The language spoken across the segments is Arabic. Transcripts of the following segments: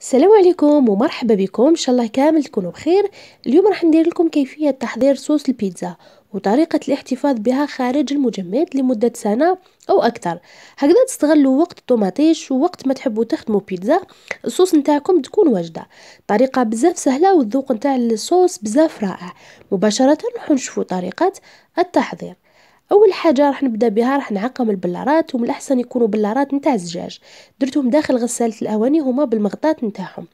السلام عليكم ومرحبا بكم ان شاء الله كامل تكونوا بخير اليوم راح ندير لكم كيفيه تحضير صوص البيتزا وطريقه الاحتفاظ بها خارج المجمد لمده سنه او اكثر هكذا تستغلوا وقت الطوماطيش ووقت ما تحبوا تخدموا بيتزا الصوص نتاعكم تكون واجده طريقه بزاف سهله والذوق نتاع الصوص بزاف رائع مباشره نروحوا نشوفوا طريقه التحضير اول حاجه راح نبدا بها راح نعقم البلارات ومن الاحسن يكونوا بلارات نتاع الزجاج درتهم داخل غساله الاواني هما بالمغطات نتاعهم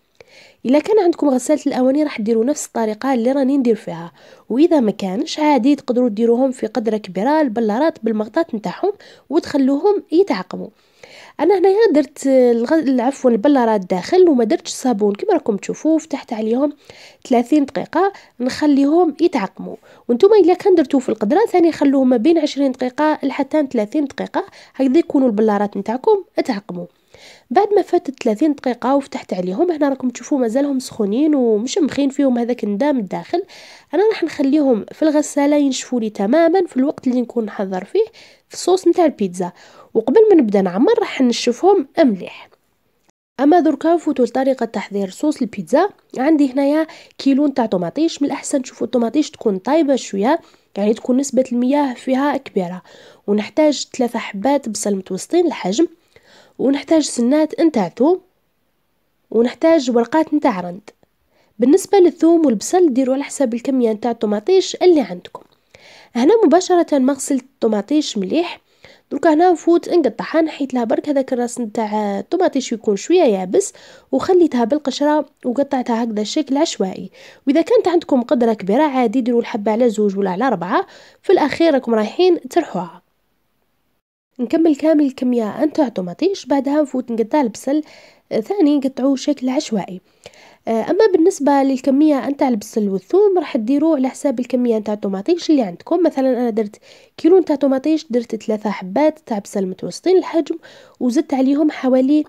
الا كان عندكم غساله الاواني راح ديروا نفس الطريقه اللي راني ندير فيها واذا ما كانش عادي تقدروا ديروهم في قدره كبيره البلارات بالمغطات نتاعهم وتخلوهم يتعقموا انا هنايا درت عفوا البلاره الداخل وما درتش صابون كما راكم تشوفوا فتحت عليهم 30 دقيقه نخليهم يتعقموا وانتم الا كان درتوه في القدره ثاني خلوه ما بين 20 دقيقه لحتى 30 دقيقه هكذا يكونوا البلارات نتاعكم تعقموا بعد ما فاتت 30 دقيقة وفتحت عليهم هنا راكم تشوفوا مازالهم سخونين مخين فيهم هذاك الندام الداخل انا راح نخليهم في الغسالة ينشفوا لي تماما في الوقت اللي نكون نحضر فيه في الصوص نتاع البيتزا وقبل ما نبدا نعمر راح نشفهم مليح اما دركا نفوتوا لطريقه تحضير صوص البيتزا عندي هنايا كيلو نتاع طوماطيش من الاحسن تشوفوا الطوماطيش تكون طايبه شويه يعني تكون نسبه المياه فيها كبيره ونحتاج ثلاثة حبات بصل متوسطين الحجم ونحتاج سنات نتاع ثوم ونحتاج ورقات نتاع رند بالنسبة للثوم والبصل ديروا على حساب الكمية نتاع الطماطيش اللي عندكم هنا مباشرة مغسل الطوماطيش الطماطيش مليح دروك هنا نفوت نقطعها نحيت لها برك هذاك الراس نتاع الطماطيش يكون شويه يابس وخليتها بالقشره وقطعتها هكذا شكل عشوائي واذا كانت عندكم قدره كبيره عادي ديروا الحبه على زوج ولا على اربعه في الاخير راكم رايحين ترحوها نكمل كامل الكمية انتو طوماطيش بعدها نفوت نقطع البصل آه، ثاني نقطعوه شكل عشوائي آه، اما بالنسبه للكميه نتاع البصل والثوم راح ديروه على حساب الكميه نتاع الطوماطيش اللي عندكم مثلا انا درت كيلو نتاع طوماطيش درت ثلاثة حبات تاع بصل متوسطين الحجم وزدت عليهم حوالي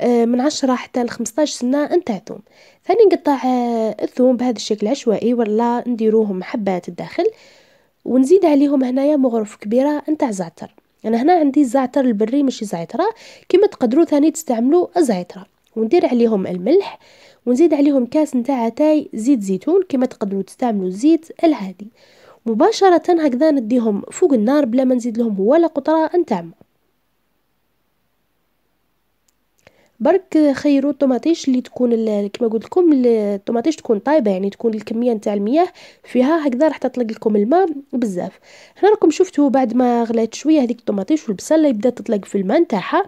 آه، من عشرة حتى ل 15 سنه نتاع ثوم ثاني نقطع الثوم بهذا الشكل عشوائي ولا نديروهم حبات الداخل ونزيد عليهم هنايا مغرف كبيره نتاع زعتر انا يعني هنا عندي الزعتر البري ماشي زعتره كما تقدروا ثاني تستعملوا الزعتره وندير عليهم الملح ونزيد عليهم كاس نتاع اتاي زيت زيتون كما تقدروا تستعملوا الزيت العادي مباشره هكذا نديهم فوق النار بلا ما نزيد لهم ولا قطره نتاع برك خيروا الطوماطيش اللي تكون كما قلت لكم الطوماطيش تكون طايبه يعني تكون الكميه نتاع المياه فيها هكذا راح تطلق لكم الماء بزاف هنا راكم شفتوا بعد ما غلات شويه هذيك الطوماطيش والبسله يبدا تطلق في الماء نتاعها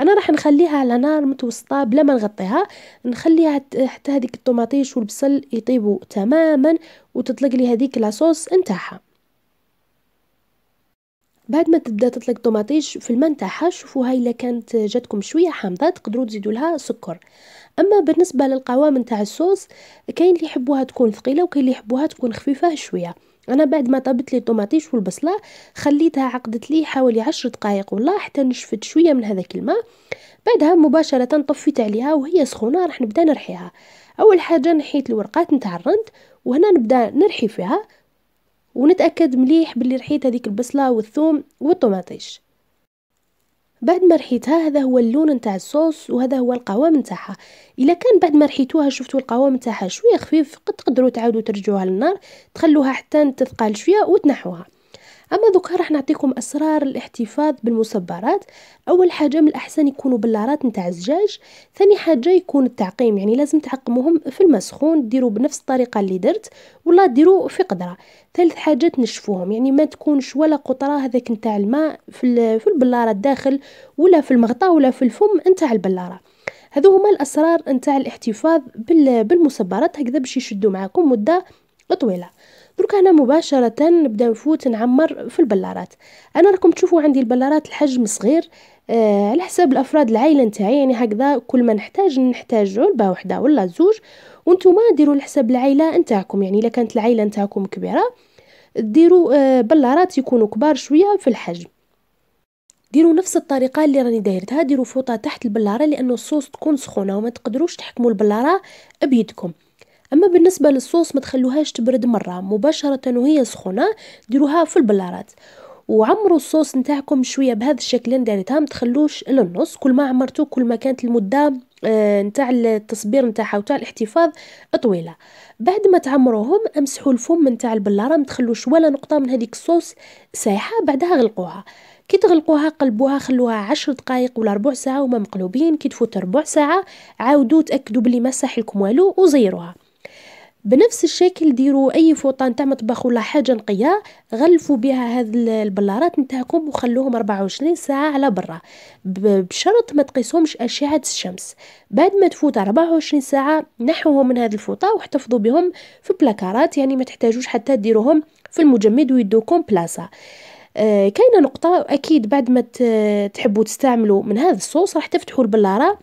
انا راح نخليها على نار متوسطه بلا ما نغطيها نخليها حتى هذيك الطوماطيش والبصل يطيبوا تماما وتطلق لي هذيك لاصوص نتاعها بعد ما تبدا تطلق الطوماطيش في الماء نتاعها شوفوا هاي الا كانت جاتكم شويه حامضه تقدروا تزيدوا لها سكر اما بالنسبه للقوام نتاع الصوص كاين اللي يحبوها تكون ثقيله وكاين اللي يحبوها تكون خفيفه شويه انا بعد ما طابت لي الطوماطيش والبصله خليتها عقدت لي حوالي عشر دقائق والله حتى نشفت شويه من هذاك الماء بعدها مباشره طفيت عليها وهي سخونه راح نبدا نرحيها اول حاجه نحيت الورقات نتاع الرند وهنا نبدا نرحي فيها ونتأكد مليح باللي رحيت هذيك البصلة والثوم والطماطيش بعد ما رحيتها هذا هو اللون نتاع الصوص وهذا هو القوام نتاعها الا كان بعد ما رحيتوها شفتوا القوام نتاعها شويه خفيف قد تقدروا تعاودوا ترجعوها للنار تخلوها حتى تثقل شويه وتنحوها اما دوكا راح نعطيكم اسرار الاحتفاظ بالمصبرات اول حاجه من الاحسن يكونوا بلارات نتاع الزجاج ثاني حاجه يكون التعقيم يعني لازم تعقموهم في الماء سخون ديروا بنفس الطريقه اللي درت ولا ديروا في قدره ثالث حاجه تنشفوهم يعني ما تكونش ولا قطره هذاك نتاع الماء في في البلاره الداخل ولا في المغطى ولا في الفم نتاع البلاره هذو هما الاسرار نتاع الاحتفاظ بالمصبرات هكذا باش يشدوا معاكم مده طويله دروك هنا مباشره نبدا نفوت نعمر في البلارات انا راكم تشوفوا عندي البلارات الحجم صغير آه على حساب الافراد العائله نتاعي يعني هكذا كل ما نحتاج نحتاج علبه وحده ولا زوج وانتم ديروا حساب العائله نتاعكم يعني الا كانت العائله نتاعكم كبيره ديروا آه بلارات يكونوا كبار شويه في الحجم ديروا نفس الطريقه اللي راني دايرتها ديروا فوطه تحت البلاره لانه الصوص تكون سخونه وما تقدروش تحكموا البلاره بيدكم اما بالنسبه للصوص ما تخلوهاش تبرد مره مباشره وهي سخونه ديروها في البلارات وعمروا الصوص نتاعكم شويه بهذا الشكل اللي داريتها ما تخلوش للنص كل ما عمرتو كل ما كانت المده آه، نتاع التصبير نتاعها وتاع الاحتفاظ طويله بعد ما تعمروهم امسحوا الفم نتاع البلاره ما تخلوش ولا نقطه من هذيك الصوص سايحه بعدها غلقوها كي تغلقوها قلبوها خلوها عشر دقائق ولا ربع ساعه وما مقلوبين كي تفوت ربع ساعه عاودوا تاكدوا بلي ما صح لكم والو وزيروها بنفس الشكل ديروا اي فوطه نتاع مطبخ ولا حاجه نقيه غلفوا بها هاد البلارات نتاعكم وخلوهم 24 ساعه على برا بشرط ما تقيسهمش اشعه الشمس بعد ما تفوت 24 ساعه نحوهم من هاد الفوطه واحتفظوا بهم في بلاكارات يعني ما تحتاجوش حتى ديروهم في المجمد ويدوكم بلاصه آه كاينه نقطه اكيد بعد ما تحبوا تستعملوا من هذا الصوص راح تفتحوا البلاره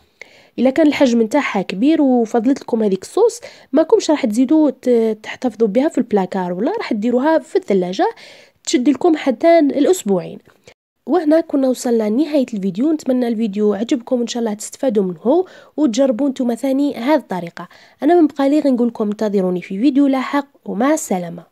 الا كان الحجم نتاعها كبير وفضلت لكم هذيك الصوص ماكمش راح تزيدوا تحتفظوا بها في البلاكار ولا راح ديروها في الثلاجه تشد لكم حتى الاسبوعين وهنا كنا وصلنا لنهاية الفيديو نتمنى الفيديو عجبكم ان شاء الله تستفادوا منه وتجربوا نتوما ثاني هذه الطريقة انا من بقالي نقول لكم انتظروني في فيديو لاحق ومع السلامة